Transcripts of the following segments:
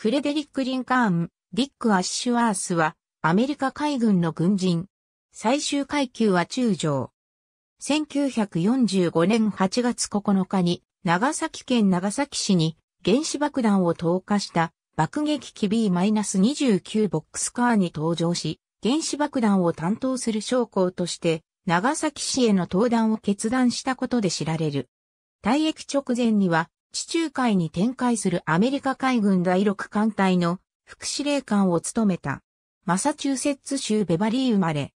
フレデリック・リンカーン、ディック・アッシュワースは、アメリカ海軍の軍人。最終階級は中将。1945年8月9日に、長崎県長崎市に原子爆弾を投下した爆撃機 B-29 ボックスカーに登場し、原子爆弾を担当する将校として、長崎市への登壇を決断したことで知られる。退役直前には、地中海に展開するアメリカ海軍第6艦隊の副司令官を務めた。マサチューセッツ州ベバリー生まれ。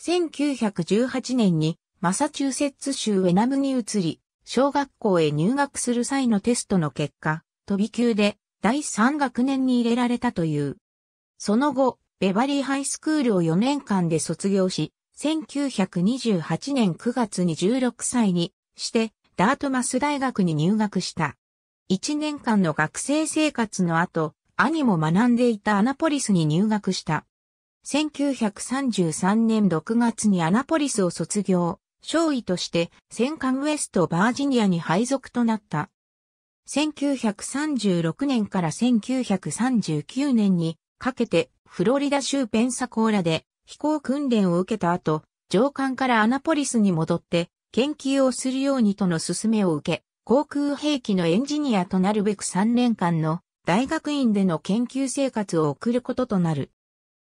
1918年にマサチューセッツ州ウェナムに移り、小学校へ入学する際のテストの結果、飛び級で第3学年に入れられたという。その後、ベバリーハイスクールを4年間で卒業し、1928年9月に16歳にして、ダートマス大学に入学した。一年間の学生生活の後、兄も学んでいたアナポリスに入学した。1933年6月にアナポリスを卒業、少尉として戦艦ウエストバージニアに配属となった。1936年から1939年にかけてフロリダ州ペンサコーラで飛行訓練を受けた後、上官からアナポリスに戻って研究をするようにとの勧めを受け、航空兵器のエンジニアとなるべく3年間の大学院での研究生活を送ることとなる。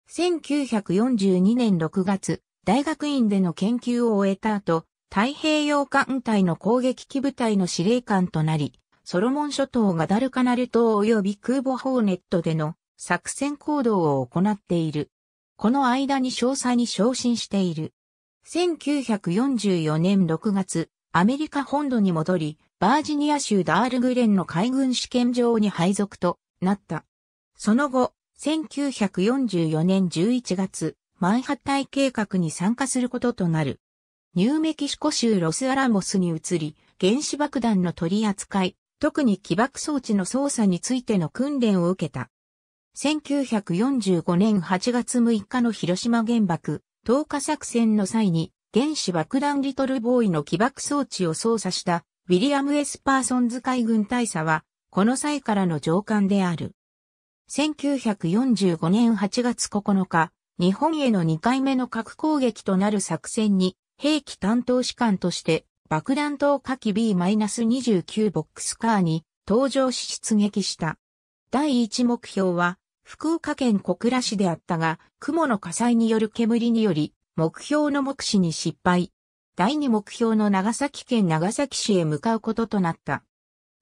1942年6月、大学院での研究を終えた後、太平洋艦隊の攻撃機部隊の司令官となり、ソロモン諸島ガダルカナル島及び空母ホーネットでの作戦行動を行っている。この間に詳細に昇進している。1944年6月、アメリカ本土に戻り、バージニア州ダールグレンの海軍試験場に配属となった。その後、1944年11月、マンハッタイ計画に参加することとなる。ニューメキシコ州ロスアラモスに移り、原子爆弾の取り扱い、特に起爆装置の操作についての訓練を受けた。1945年8月6日の広島原爆投下作戦の際に原子爆弾リトルボーイの起爆装置を操作したウィリアム・エスパーソンズ海軍大佐はこの際からの上官である。1945年8月9日、日本への2回目の核攻撃となる作戦に兵器担当士官として爆弾投下機 B-29 ボックスカーに登場し出撃した。第1目標は福岡県小倉市であったが、雲の火災による煙により、目標の目視に失敗。第二目標の長崎県長崎市へ向かうこととなった。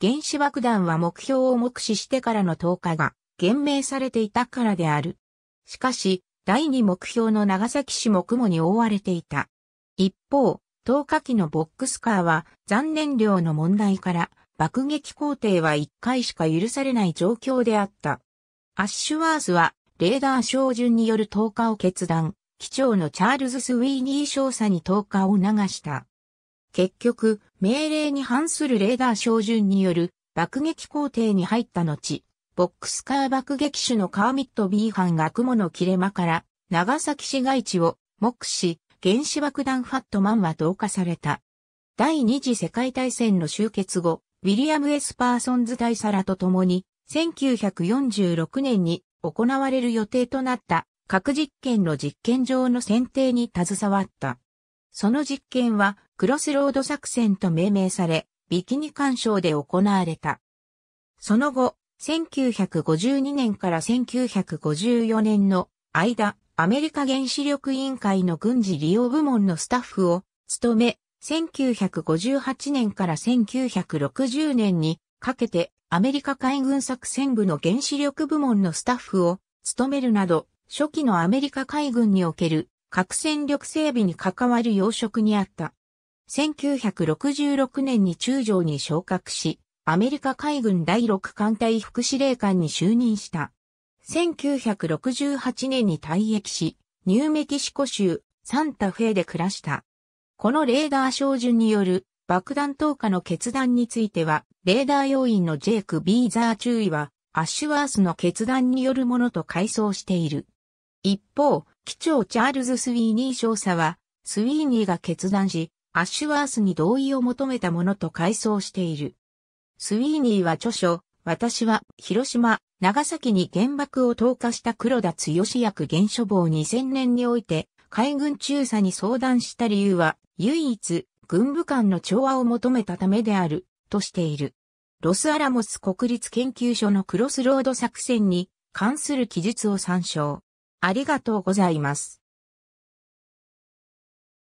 原子爆弾は目標を目視してからの10日が、厳明されていたからである。しかし、第二目標の長崎市も雲に覆われていた。一方、投下機のボックスカーは残念量の問題から爆撃工程は1回しか許されない状況であった。アッシュワースは、レーダー照準による投下を決断、機長のチャールズ・スウィーニー少佐に投下を促した。結局、命令に反するレーダー照準による爆撃工程に入った後、ボックスカー爆撃手のカーミット・ビーハンが雲の切れ間から長崎市街地を目視、原子爆弾ファットマンは投下された。第二次世界大戦の終結後、ウィリアム・エスパーソンズ大皿と共に1946年に行われる予定となった核実験の実験場の選定に携わった。その実験はクロスロード作戦と命名され、ビキニ干渉で行われた。その後、1952年から1954年の間、アメリカ原子力委員会の軍事利用部門のスタッフを務め、1958年から1960年にかけてアメリカ海軍作戦部の原子力部門のスタッフを務めるなど、初期のアメリカ海軍における核戦力整備に関わる要職にあった。1966年に中将に昇格し、アメリカ海軍第6艦隊副司令官に就任した。1968年に退役し、ニューメキシコ州サンタフェで暮らした。このレーダー照準による爆弾投下の決断については、レーダー要員のジェイク・ビーザー注意は、アッシュワースの決断によるものと回想している。一方、機長チャールズ・スウィーニー少佐は、スウィーニーが決断し、アッシュワースに同意を求めたものと回想している。スウィーニーは著書、私は、広島、長崎に原爆を投下した黒田剛役原処防2000年において、海軍中佐に相談した理由は、唯一、軍部間の調和を求めたためである、としている。ロスアラモス国立研究所のクロスロード作戦に関する記述を参照。ありがとうございます。